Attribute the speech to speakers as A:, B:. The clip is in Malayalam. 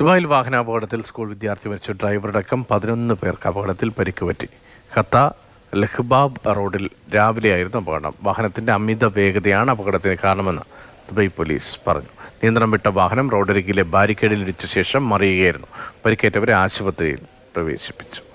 A: ദുബായിൽ വാഹനാപകടത്തിൽ സ്കൂൾ വിദ്യാർത്ഥി മരിച്ച ഡ്രൈവറടക്കം പതിനൊന്ന് പേർക്ക് അപകടത്തിൽ പരിക്കുപറ്റി ഖത്ത ലഹ്ബാബ് റോഡിൽ രാവിലെയായിരുന്നു അപകടം വാഹനത്തിൻ്റെ അമിത വേഗതയാണ് അപകടത്തിന് കാരണമെന്ന് ദുബായ് പോലീസ് പറഞ്ഞു നിയന്ത്രണം വിട്ട വാഹനം റോഡരികിലെ ബാരിക്കേഡിൽ ഇടിച്ച ശേഷം മറിയുകയായിരുന്നു പരിക്കേറ്റവരെ ആശുപത്രിയിൽ പ്രവേശിപ്പിച്ചു